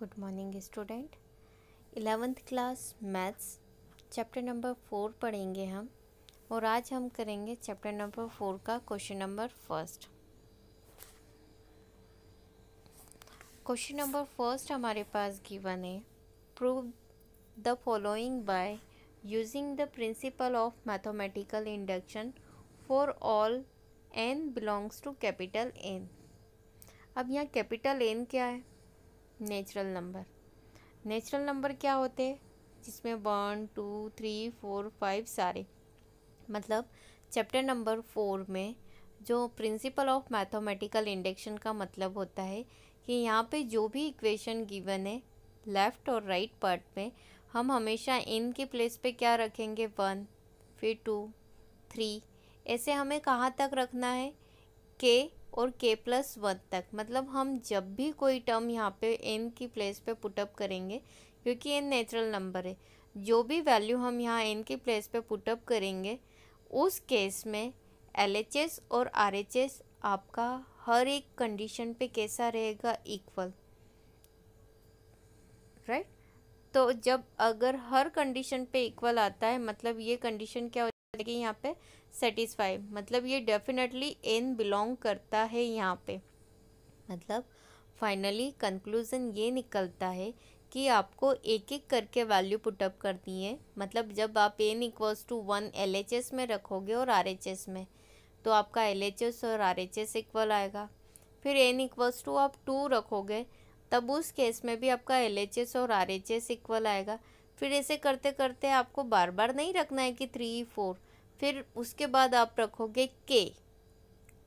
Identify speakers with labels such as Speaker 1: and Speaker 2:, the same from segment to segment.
Speaker 1: Good morning student eleventh class maths chapter number four पढ़ेंगे हम और आज हम करेंगे चैप्टर नंबर फोर का question number first question number first हमारे पास गिवन है prove the following by using the principle of mathematical induction for all n belongs to capital N अब यहाँ कैपिटल एन क्या है नेचुरल नंबर नेचुरल नंबर क्या होते हैं जिसमें one two three four five सारे मतलब चैप्टर नंबर फोर में जो प्रिंसिपल ऑफ मैथमेटिकल इंडक्शन का मतलब होता है कि यहाँ पे जो भी इक्वेशन गिवन है लेफ़्ट और राइट right पार्ट में हम हमेशा इन के प्लेस पे क्या रखेंगे वन फिर टू थ्री ऐसे हमें कहाँ तक रखना है के और के प्लस वन तक मतलब हम जब भी कोई टर्म यहाँ पे एन की प्लेस पे पुटअप करेंगे क्योंकि एन नेचुरल नंबर है जो भी वैल्यू हम यहाँ एन की प्लेस पे पुटअप करेंगे उस केस में एल और आर आपका हर एक कंडीशन पे कैसा रहेगा इक्वल राइट right? तो जब अगर हर कंडीशन पे इक्वल आता है मतलब ये कंडीशन क्या करेगी यहाँ पे सेटिस्फाई मतलब ये डेफिनेटली एन बिलोंग करता है यहाँ पे मतलब फाइनली कंक्लूज़न ये निकलता है कि आपको एक एक करके वैल्यू पुटअप करनी है मतलब जब आप n equals to one L H S में रखोगे और आर एच एस में तो आपका एल एच एस और आर एच एस इक्वल आएगा फिर एन इक्वल्स टू आप टू रखोगे तब उस केस में भी आपका एल एच एस और आर एच एस इक्वल आएगा फिर ऐसे करते करते आपको बार बार नहीं रखना है कि थ्री फोर फिर उसके बाद आप रखोगे के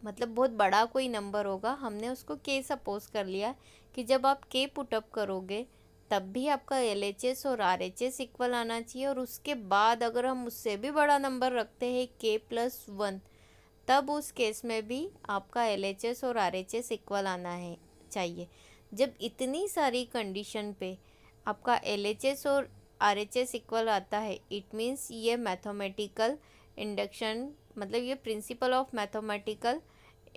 Speaker 1: मतलब बहुत बड़ा कोई नंबर होगा हमने उसको के सपोज कर लिया कि जब आप के पुटअप करोगे तब भी आपका एल एच एस और आर एच एस इक्वल आना चाहिए और उसके बाद अगर हम उससे भी बड़ा नंबर रखते हैं के प्लस वन तब उस केस में भी आपका एल एच एस और आर एच एस इक्वल आना है चाहिए जब इतनी सारी कंडीशन पे आपका एल एच एस और आर एच एस इक्वल आता है इट मीन्स ये मैथमेटिकल इंडक्शन मतलब ये प्रिंसिपल ऑफ मैथमेटिकल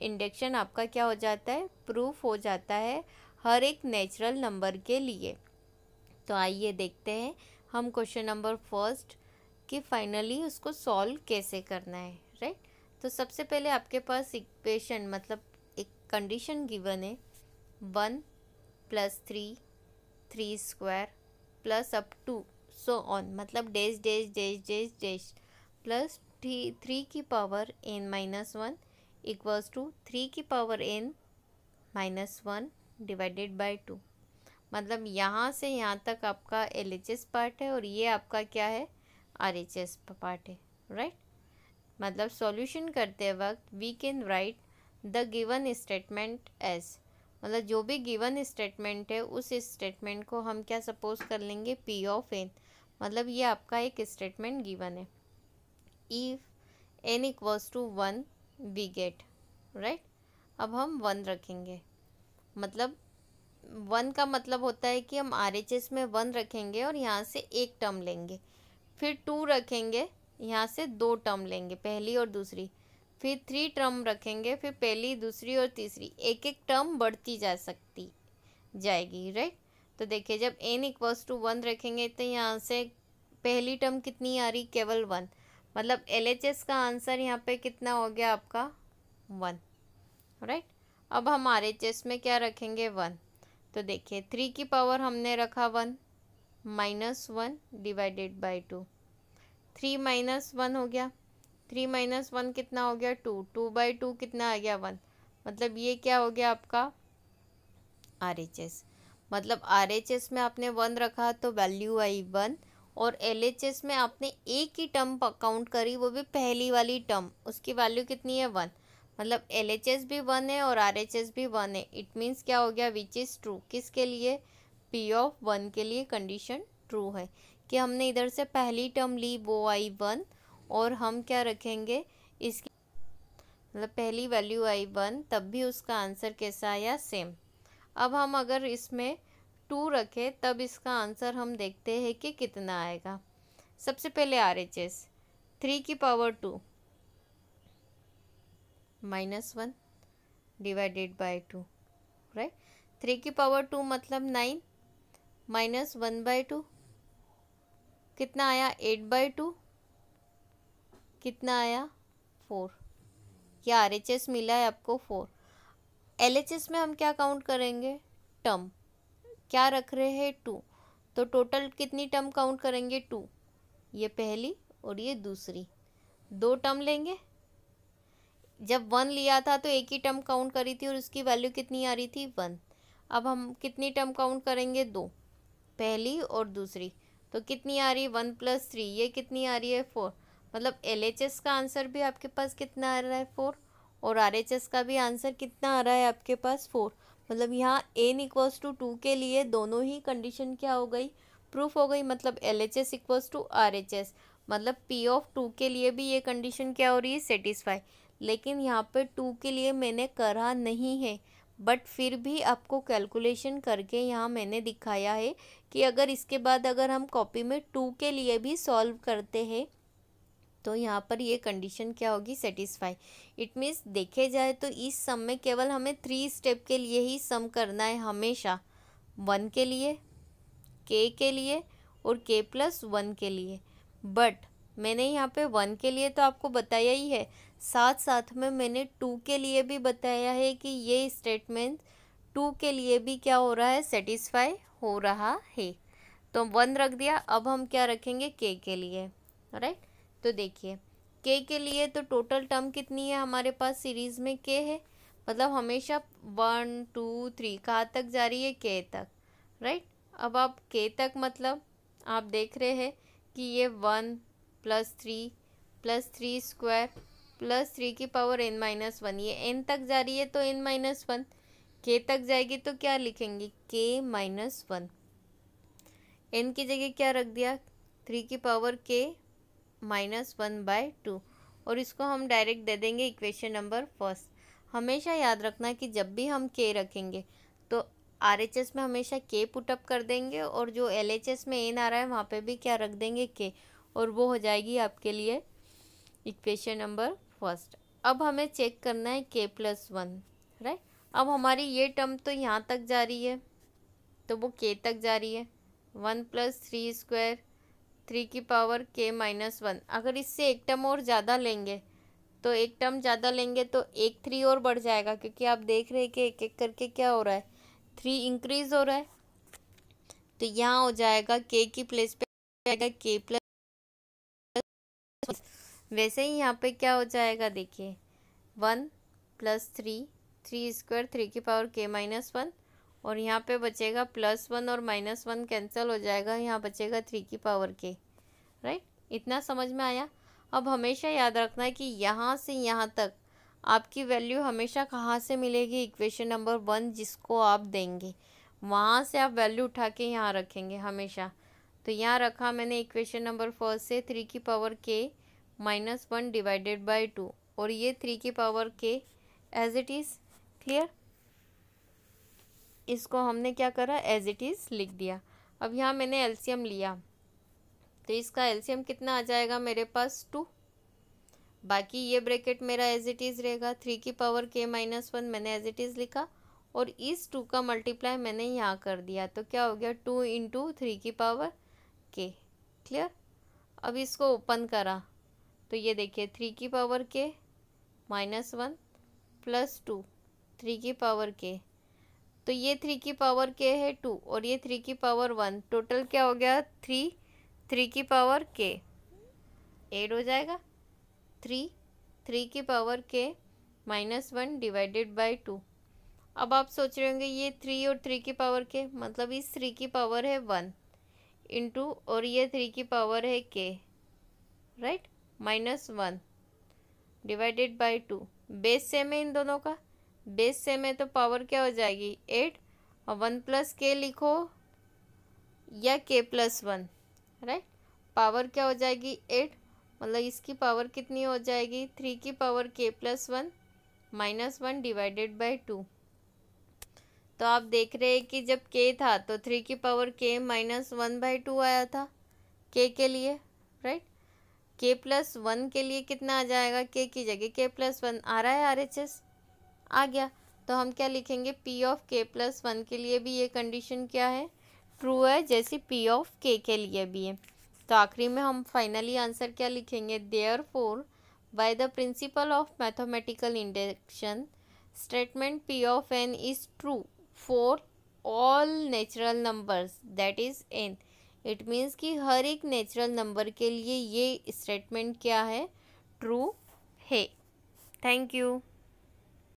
Speaker 1: इंडक्शन आपका क्या हो जाता है प्रूफ हो जाता है हर एक नेचुरल नंबर के लिए तो आइए देखते हैं हम क्वेश्चन नंबर फर्स्ट कि फाइनली उसको सॉल्व कैसे करना है राइट तो सबसे पहले आपके पास इक्वेशन मतलब एक कंडीशन गिवन है one plus three three square plus up to so on मतलब डेज डेज डेज डेज डेज प्लस थ्री थ्री की power n minus one equals to three की power n minus one divided by two मतलब यहाँ से यहाँ तक आपका एल एच एस पार्ट है और ये आपका क्या है आर एच एस पार्ट है राइट मतलब सॉल्यूशन करते वक्त we can write the given statement as मतलब जो भी गिवन स्टेटमेंट है उस स्टेटमेंट को हम क्या सपोज कर लेंगे पी ऑफ एन मतलब ये आपका एक स्टेटमेंट गिवन है if n equals to one we get right अब हम वन रखेंगे मतलब वन का मतलब होता है कि हम आर एच एस में वन रखेंगे और यहाँ से एक टर्म लेंगे फिर टू रखेंगे यहाँ से दो टर्म लेंगे पहली और दूसरी फिर थ्री टर्म रखेंगे फिर पहली दूसरी और तीसरी एक एक टर्म बढ़ती जा सकती जाएगी राइट तो देखिए जब एन इक्वल्स टू वन रखेंगे तो यहाँ से पहली टर्म कितनी आ रही केवल वन मतलब एल का आंसर यहाँ पे कितना हो गया आपका वन राइट अब हम आर में क्या रखेंगे वन तो देखिए थ्री की पावर हमने रखा one minus one divided by two three minus one हो गया थ्री माइनस वन कितना हो गया टू टू बाई टू कितना आ गया वन मतलब ये क्या हो गया आपका आर मतलब आर में आपने वन रखा तो वैल्यू आई वन और एल में आपने एक ही टर्म काउंट करी वो भी पहली वाली टर्म उसकी वैल्यू कितनी है वन मतलब एल भी वन है और आर भी वन है इट मीन्स क्या हो गया विच इज़ ट्रू किसके लिए पी ऑफ वन के लिए कंडीशन ट्रू है कि हमने इधर से पहली टर्म ली वो आई वन और हम क्या रखेंगे इसकी मतलब पहली वैल्यू आई वन तब भी उसका आंसर कैसा आया सेम अब हम अगर इसमें टू रखें तब इसका आंसर हम देखते हैं कि कितना आएगा सबसे पहले आर एच एस थ्री की power two minus one divided by two right three की पावर टू मतलब nine minus one by two कितना आया एट बाय टू कितना आया फोर या आर एच एस मिला है आपको फोर एल एच एस में हम क्या काउंट करेंगे टर्म क्या रख रहे हैं टू तो टोटल कितनी टर्म काउंट करेंगे टू ये पहली और ये दूसरी दो टर्म लेंगे जब वन लिया था तो एक ही टर्म काउंट करी थी और उसकी वैल्यू कितनी आ रही थी वन अब हम कितनी टर्म काउंट करेंगे दो पहली और दूसरी तो कितनी आ रही है वन प्लस थ्री ये कितनी आ रही है फोर मतलब एल एच एस का आंसर भी आपके पास कितना आ रहा है फोर और आर एच एस का भी आंसर कितना आ रहा है आपके पास फोर मतलब यहाँ एन इक्वल्स टू टू के लिए दोनों ही कंडीशन क्या हो गई प्रूफ हो गई मतलब L H S equals to R H S मतलब पी ऑफ टू के लिए भी ये कंडीशन क्या हो रही है सेटिस्फाई लेकिन यहाँ पे टू के लिए मैंने करा नहीं है बट फिर भी आपको कैलकुलेशन करके यहाँ मैंने दिखाया है कि अगर इसके बाद अगर हम कॉपी में टू के लिए भी सॉल्व करते हैं तो यहाँ पर ये कंडीशन क्या होगी सेटिस्फाई इट मीन्स देखे जाए तो इस सम में केवल हमें थ्री स्टेप के लिए ही सम करना है हमेशा वन के लिए के के लिए और के प्लस वन के लिए बट मैंने यहाँ पे वन के लिए तो आपको बताया ही है साथ साथ में मैंने टू के लिए भी बताया है कि ये स्टेटमेंट टू के लिए भी क्या हो रहा है सेटिस्फाई हो रहा है तो वन रख दिया अब हम क्या रखेंगे के के लिए राइट तो देखिए के के लिए तो टोटल टर्म कितनी है हमारे पास सीरीज़ में के है मतलब हमेशा वन टू थ्री कहाँ तक जा रही है के तक राइट अब आप के तक मतलब आप देख रहे हैं कि ये one plus three plus three square plus three की पावर एन माइनस वन ये एन तक जा रही है तो एन माइनस वन के तक जाएगी तो क्या लिखेंगे के माइनस वन एन की जगह क्या रख दिया थ्री की power k minus one by to और इसको हम डायरेक्ट दे देंगे इक्वेशन नंबर फर्स्ट हमेशा याद रखना कि जब भी हम के रखेंगे तो आर एच एस में हमेशा के पुटअप कर देंगे और जो एल एच एस में एन आ रहा है वहाँ पे भी क्या रख देंगे के और वो हो जाएगी आपके लिए इक्वेशन नंबर फर्स्ट अब हमें चेक करना है के प्लस वन राइट अब हमारी ये टर्म तो यहाँ तक जा रही है तो वो के तक जा रही है one plus three square three की पावर के माइनस वन अगर इससे एक टर्म और ज़्यादा लेंगे तो एक टर्म ज़्यादा लेंगे तो एक थ्री और बढ़ जाएगा क्योंकि आप देख रहे हैं कि एक एक करके क्या हो रहा है थ्री इंक्रीज हो रहा है तो यहाँ हो जाएगा के की प्लेस पे जाएगा के प्लस वैसे ही यहाँ पे क्या हो जाएगा देखिए one plus three three square three की पावर के माइनस वन और यहाँ पे बचेगा प्लस वन और माइनस वन कैंसिल हो जाएगा यहाँ बचेगा थ्री की पावर के राइट इतना समझ में आया अब हमेशा याद रखना है कि यहाँ से यहाँ तक आपकी वैल्यू हमेशा कहाँ से मिलेगी इक्वेशन नंबर वन जिसको आप देंगे वहाँ से आप वैल्यू उठा के यहाँ रखेंगे हमेशा तो यहाँ रखा मैंने इक्वेशन नंबर फर्स्ट से थ्री की power k minus one divided by two और ये थ्री की पावर के एज इट इज़ क्लियर इसको हमने क्या करा एज इट इज़ लिख दिया अब यहाँ मैंने एल्शियम लिया तो इसका एल्शियम कितना आ जाएगा मेरे पास टू बाकी ये ब्रैकेट मेरा एज इट इज़ रहेगा थ्री की पावर के माइनस वन मैंने एज इट इज़ लिखा और इस टू का मल्टीप्लाई मैंने यहाँ कर दिया तो क्या हो गया टू इंटू थ्री की पावर के क्लियर अब इसको ओपन करा तो ये देखिए थ्री की power k minus one plus two three की पावर के तो ये थ्री की पावर के है टू और ये थ्री की पावर वन टोटल क्या हो गया थ्री थ्री की पावर के एड हो जाएगा थ्री थ्री की power k minus one divided by two अब आप सोच रहे होंगे ये थ्री और थ्री की पावर के मतलब इस थ्री की पावर है वन इंटू और ये थ्री की पावर है k right minus one divided by two base same है इन दोनों का बेस से में तो पावर क्या हो जाएगी एट और वन प्लस के लिखो या के प्लस वन राइट पावर क्या हो जाएगी एट मतलब इसकी पावर कितनी हो जाएगी थ्री की power k plus one minus one divided by two तो आप देख रहे हैं कि जब के था तो थ्री की power k minus one by two आया था के के लिए राइट के प्लस वन के लिए कितना आ जाएगा के की जगह के प्लस वन आ रहा है आर एच एस आ गया तो हम क्या लिखेंगे P of k plus one के लिए भी ये कंडीशन क्या है ट्रू है जैसे पी ऑफ के के लिए भी है तो आखिरी में हम फाइनली आंसर क्या लिखेंगे therefore by the principle of mathematical induction statement P of n is true for all natural numbers that is n it means कि हर एक नेचुरल नंबर के लिए ये स्टेटमेंट क्या है ट्रू है थैंक यू